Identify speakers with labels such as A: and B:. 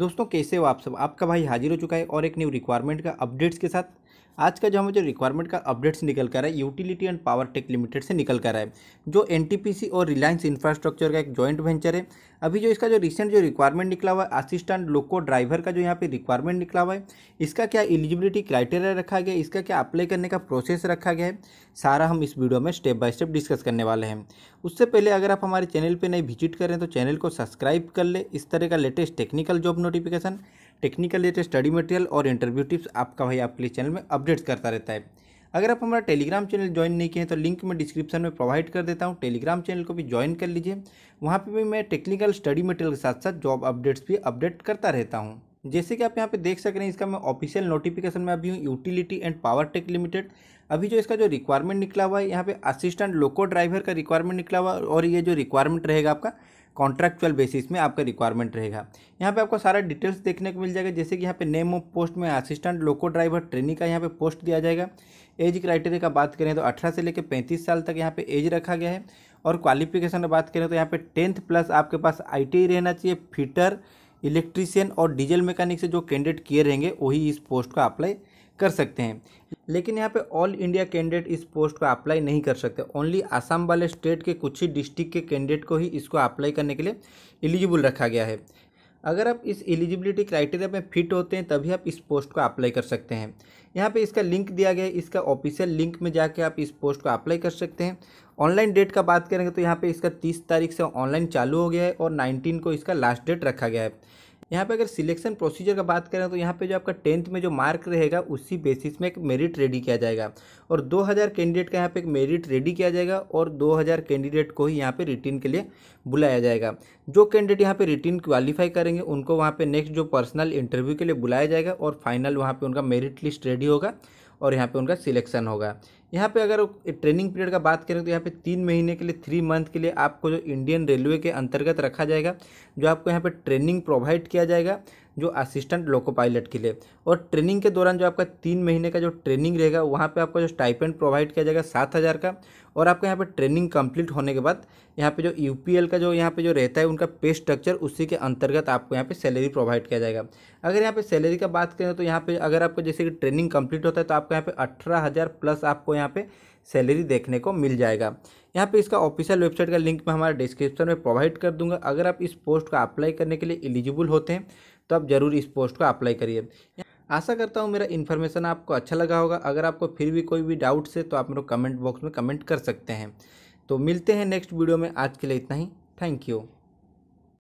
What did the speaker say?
A: दोस्तों कैसे हो आप सब आपका भाई हाजिर हो चुका है और एक न्यू रिक्वायरमेंट का अपडेट्स के साथ आज का जो हमें जो रिक्वायरमेंट का अपडेट्स निकल कर है utility and power tech limited से निकल कर है जो एनटीपीसी और रिलायंस इंफ्रास्ट्रक्चर का एक जॉइंट वेंचर है अभी जो इसका जो रिसेंट जो रिक्वायरमेंट निकला हुआ है असिस्टेंट लोको ड्राइवर का जो यहाँ पे रिक्वायरमेंट निकला हुआ है इसका क्या एलिजिबिलिटी क्राइटेरिया रखा गया इसका क्या अप्लाई करने का प्रोसेस रखा गया है सारा हम इस वीडियो में स्टेप बाय स्टेप डिस्कस करने वाले हैं उससे पहले अगर आप हमारे चैनल पर नहीं विजिट करें तो चैनल को सब्सक्राइब कर ले इस तरह का latest technical job notification technical related study material और इंटरव्यू टिप्स आपका भाई आपके लिए चैनल में अपडेट्स करता रहता है अगर आप हमारा टेलीग्राम चैनल ज्वाइन नहीं किए तो लिंक मैं डिस्क्रिप्शन में प्रोवाइड कर देता हूँ टेलीग्राम चैनल को भी ज्वाइन कर लीजिए वहाँ पर भी मैं टेक्निकल स्टडी मटेरियल के साथ साथ जॉब अपडेट्स भी अपडेट करता रहता हूँ जैसे कि आप यहाँ पे देख सक रहे हैं इसका मैं ऑफिशियल नोटिफिकेशन में अभी हूँ utility and power tech limited अभी जो इसका जो रिक्वायरमेंट निकला हुआ है यहाँ पे असिस्टेंट लोको ड्राइवर का रिक्वायरमेंट निकला हुआ और ये जो रिक्वायरमेंट रहेगा आपका कॉन्ट्रैक्चुअल बेसिस में आपका रिक्वायरमेंट रहेगा यहाँ पे आपको सारा डिटेल्स देखने को मिल जाएगा जैसे कि यहाँ पे नेम ऑफ पोस्ट में असिस्टेंट लोको ड्राइवर ट्रेनिंग का यहाँ पे पोस्ट दिया जाएगा एज क्राइटेरिया का बात करें तो अठारह से लेकर पैंतीस साल तक यहाँ पे एज रखा गया है और क्वालिफिकेशन की बात करें तो यहाँ पर टेंथ प्लस आपके पास आई रहना चाहिए फिटर इलेक्ट्रीशियन और डीजल मैकेनिक से जो कैंडिडेट किए रहेंगे वही इस पोस्ट का अप्लाई कर सकते हैं लेकिन यहाँ पे ऑल इंडिया कैंडिडेट इस पोस्ट को अप्लाई नहीं कर सकते ओनली आसाम वाले स्टेट के कुछ ही डिस्ट्रिक्ट के कैंडिडेट को ही इसको अप्लाई करने के लिए एलिजिबल रखा गया है अगर आप इस एलिजिबिलिटी क्राइटेरिया में फिट होते हैं तभी आप इस पोस्ट को अप्लाई कर सकते हैं यहाँ पे इसका लिंक दिया गया है इसका ऑफिशियल लिंक में जाके आप इस पोस्ट को अप्लाई कर सकते हैं ऑनलाइन डेट का बात करेंगे तो यहाँ पे इसका 30 तारीख से ऑनलाइन चालू हो गया है और 19 को इसका लास्ट डेट रखा गया है यहाँ पे अगर सिलेक्शन प्रोसीजर का बात करें तो यहाँ पे जो आपका टेंथ में जो मार्क रहेगा उसी बेसिस में एक मेरिट रेडी किया जाएगा और 2000 कैंडिडेट का यहाँ पे एक मेरिट रेडी किया जाएगा और 2000 कैंडिडेट को ही यहाँ पे रिटिन के लिए बुलाया जाएगा जो कैंडिडेट यहाँ पे रिटिन क्वालिफाई करेंगे उनको वहाँ पर नेक्स्ट जो पर्सनल इंटरव्यू के लिए बुलाया जाएगा और फाइनल वहाँ पर उनका मेरिट लिस्ट रेडी होगा और यहाँ पर उनका सिलेक्शन होगा यहाँ पे अगर ट्रेनिंग पीरियड का बात करें तो यहाँ पे तीन महीने के लिए थ्री मंथ के लिए आपको जो इंडियन रेलवे के अंतर्गत रखा जाएगा जो आपको यहाँ पे ट्रेनिंग प्रोवाइड किया जाएगा जो असिस्टेंट लोको पायलट के लिए और ट्रेनिंग के दौरान जो आपका तीन महीने का जो ट्रेनिंग रहेगा वहाँ पर आपको जो स्टाइपेंट प्रोवाइड किया जाएगा सात हज़ार का और आपको यहाँ पर ट्रेनिंग कम्प्लीट होने के बाद यहाँ पे जो यू का जो यहाँ पे जो रहता है उनका पे स्ट्रक्चर उसी के अंतर्गत आपको यहाँ पे सैलरी प्रोवाइड किया जाएगा अगर यहाँ पे सैलरी का बात करें तो यहाँ पर अगर आपको जैसे कि ट्रेनिंग कम्प्लीट होता है तो आपको यहाँ पे अठारह प्लस आपको यहाँ पे सैलरी देखने को मिल जाएगा यहाँ पे इसका ऑफिशियल वेबसाइट का लिंक मैं हमारे डिस्क्रिप्शन में प्रोवाइड कर दूंगा अगर आप इस पोस्ट को अप्लाई करने के लिए एलिजिबल होते हैं तो आप ज़रूर इस पोस्ट को अप्लाई करिए आशा करता हूँ मेरा इन्फॉर्मेशन आपको अच्छा लगा होगा अगर आपको फिर भी कोई भी डाउट है तो आप मेरे कमेंट बॉक्स में कमेंट कर सकते हैं तो मिलते हैं नेक्स्ट वीडियो में आज के लिए इतना ही थैंक यू